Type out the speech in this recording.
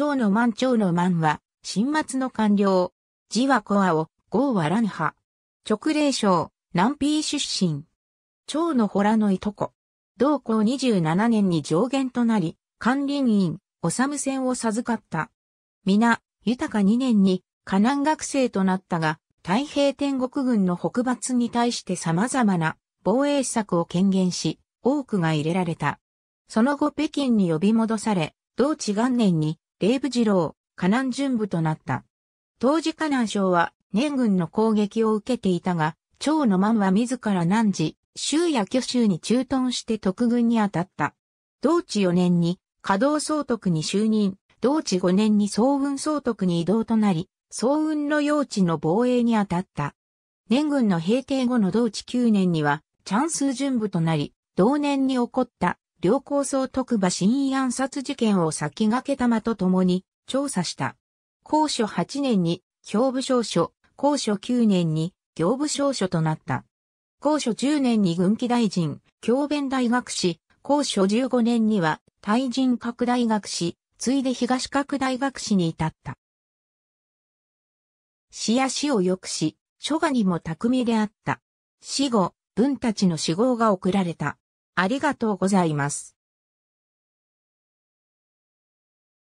長の満長の満は、新末の官僚。字はコアを、号は乱派。直令省、南ー出身。長のホラのいとこ。同校27年に上限となり、管理員、せんを授かった。皆、豊か2年に、河南学生となったが、太平天国軍の北伐に対して様々な防衛施策を権限し、多くが入れられた。その後北京に呼び戻され、同地元年にレイブ二郎、河南巡部となった。当時河南省は年軍の攻撃を受けていたが、長の満は自ら南寺、州や巨州に駐屯して特軍に当たった。同治4年に、稼働総督に就任、同治5年に総運総督に移動となり、総運の用地の防衛に当たった。年軍の平定後の同治9年には、チャンス巡部となり、同年に起こった両構想特馬新暗殺事件を先駆けたまと共に調査した。高所8年に教部少書、高所9年に行部少書となった。高所10年に軍機大臣、教弁大学士、高所15年には大臣各大学士、ついで東各大学士に至った。死や死を良くし、書画にも巧みであった。死後、文たちの死亡が送られた。ありがとうございます。